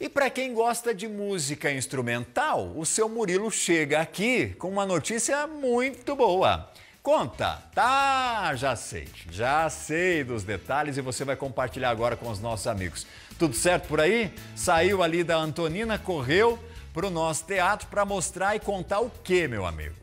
E para quem gosta de música instrumental, o seu Murilo chega aqui com uma notícia muito boa. Conta! Tá, já sei, já sei dos detalhes e você vai compartilhar agora com os nossos amigos. Tudo certo por aí? Saiu ali da Antonina, correu para o nosso teatro para mostrar e contar o que, meu amigo?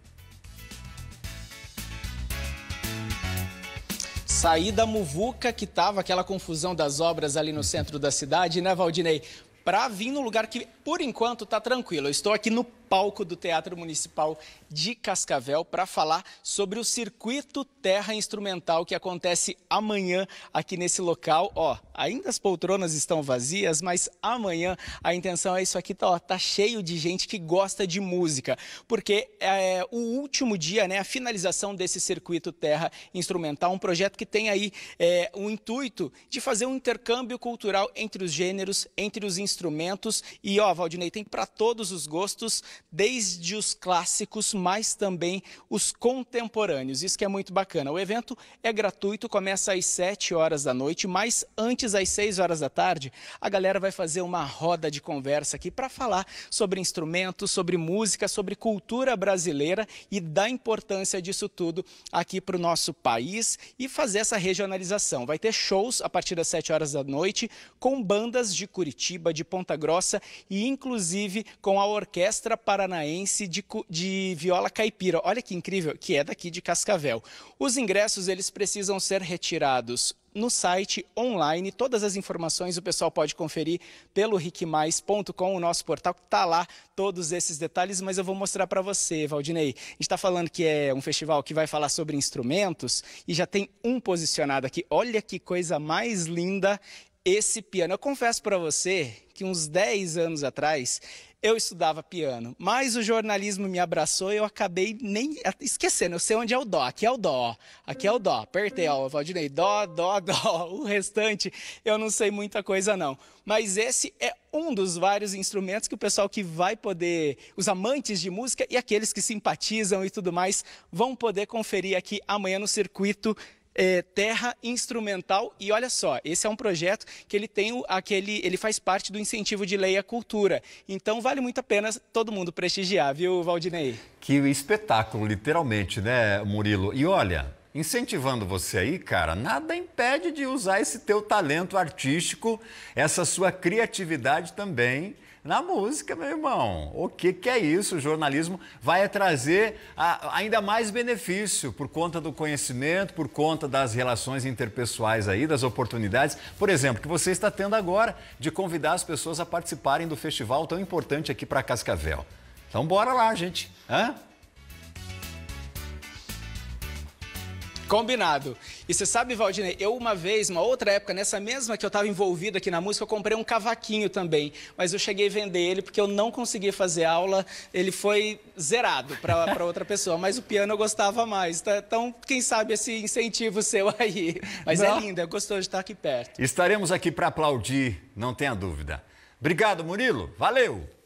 Saí da muvuca que tava aquela confusão das obras ali no centro da cidade, né, Valdinei? para vir no lugar que, por enquanto, está tranquilo. Eu estou aqui no palco do Teatro Municipal de Cascavel para falar sobre o circuito Terra Instrumental que acontece amanhã aqui nesse local. Ó, ainda as poltronas estão vazias, mas amanhã a intenção é isso aqui, tá, ó, tá cheio de gente que gosta de música, porque é o último dia, né, a finalização desse circuito Terra Instrumental, um projeto que tem aí é, o intuito de fazer um intercâmbio cultural entre os gêneros, entre os instrumentos e ó, Valdinei tem para todos os gostos desde os clássicos, mas também os contemporâneos. Isso que é muito bacana. O evento é gratuito, começa às 7 horas da noite, mas antes às 6 horas da tarde, a galera vai fazer uma roda de conversa aqui para falar sobre instrumentos, sobre música, sobre cultura brasileira e da importância disso tudo aqui para o nosso país e fazer essa regionalização. Vai ter shows a partir das 7 horas da noite com bandas de Curitiba, de Ponta Grossa e inclusive com a orquestra Paranaense de, de Viola Caipira. Olha que incrível, que é daqui de Cascavel. Os ingressos eles precisam ser retirados no site online. Todas as informações o pessoal pode conferir pelo ricmais.com, o nosso portal que está lá todos esses detalhes, mas eu vou mostrar para você, Valdinei. A gente está falando que é um festival que vai falar sobre instrumentos e já tem um posicionado aqui. Olha que coisa mais linda esse piano. Eu confesso para você que uns 10 anos atrás eu estudava piano, mas o jornalismo me abraçou e eu acabei nem esquecendo. Eu sei onde é o dó, aqui é o dó, aqui é o dó. Apertei, ó, eu Valdinei, dó, dó, dó. O restante eu não sei muita coisa não. Mas esse é um dos vários instrumentos que o pessoal que vai poder, os amantes de música e aqueles que simpatizam e tudo mais, vão poder conferir aqui amanhã no circuito é, terra instrumental e olha só, esse é um projeto que ele tem o, aquele, ele faz parte do incentivo de lei à cultura. Então vale muito a pena todo mundo prestigiar, viu, Valdinei? Que espetáculo, literalmente, né, Murilo? E olha, incentivando você aí, cara, nada impede de usar esse teu talento artístico, essa sua criatividade também na música, meu irmão, o que, que é isso? O jornalismo vai trazer a, ainda mais benefício por conta do conhecimento, por conta das relações interpessoais aí, das oportunidades. Por exemplo, que você está tendo agora de convidar as pessoas a participarem do festival tão importante aqui para Cascavel. Então bora lá, gente. Hã? Combinado. E você sabe, Valdinei, eu uma vez, uma outra época, nessa mesma que eu estava envolvido aqui na música, eu comprei um cavaquinho também, mas eu cheguei a vender ele porque eu não conseguia fazer aula, ele foi zerado para outra pessoa, mas o piano eu gostava mais. Tá, então, quem sabe esse incentivo seu aí. Mas é não. é lindo, é gostoso de estar aqui perto. Estaremos aqui para aplaudir, não tenha dúvida. Obrigado, Murilo. Valeu!